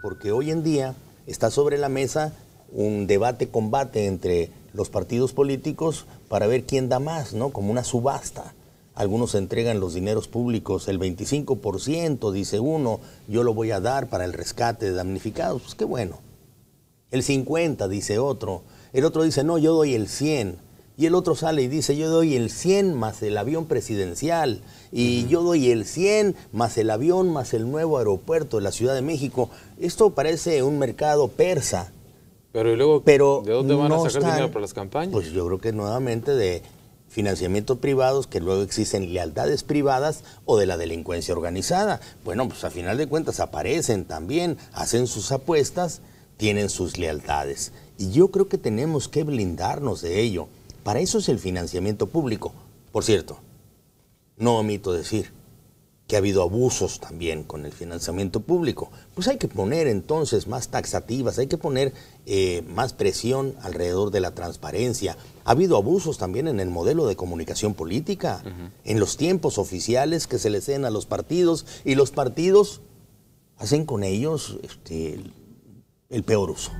Porque hoy en día está sobre la mesa un debate-combate entre los partidos políticos para ver quién da más, ¿no? Como una subasta. Algunos entregan los dineros públicos, el 25%, dice uno, yo lo voy a dar para el rescate de damnificados, pues qué bueno. El 50%, dice otro. El otro dice, no, yo doy el 100% y el otro sale y dice, yo doy el 100 más el avión presidencial, y yo doy el 100 más el avión más el nuevo aeropuerto de la Ciudad de México. Esto parece un mercado persa. Pero luego de dónde van a sacar dinero para las campañas? Pues yo creo que nuevamente de financiamientos privados que luego existen lealtades privadas o de la delincuencia organizada. Bueno, pues a final de cuentas aparecen también, hacen sus apuestas, tienen sus lealtades. Y yo creo que tenemos que blindarnos de ello. Para eso es el financiamiento público. Por cierto, no omito decir que ha habido abusos también con el financiamiento público. Pues hay que poner entonces más taxativas, hay que poner eh, más presión alrededor de la transparencia. Ha habido abusos también en el modelo de comunicación política, en los tiempos oficiales que se les den a los partidos y los partidos hacen con ellos este, el peor uso.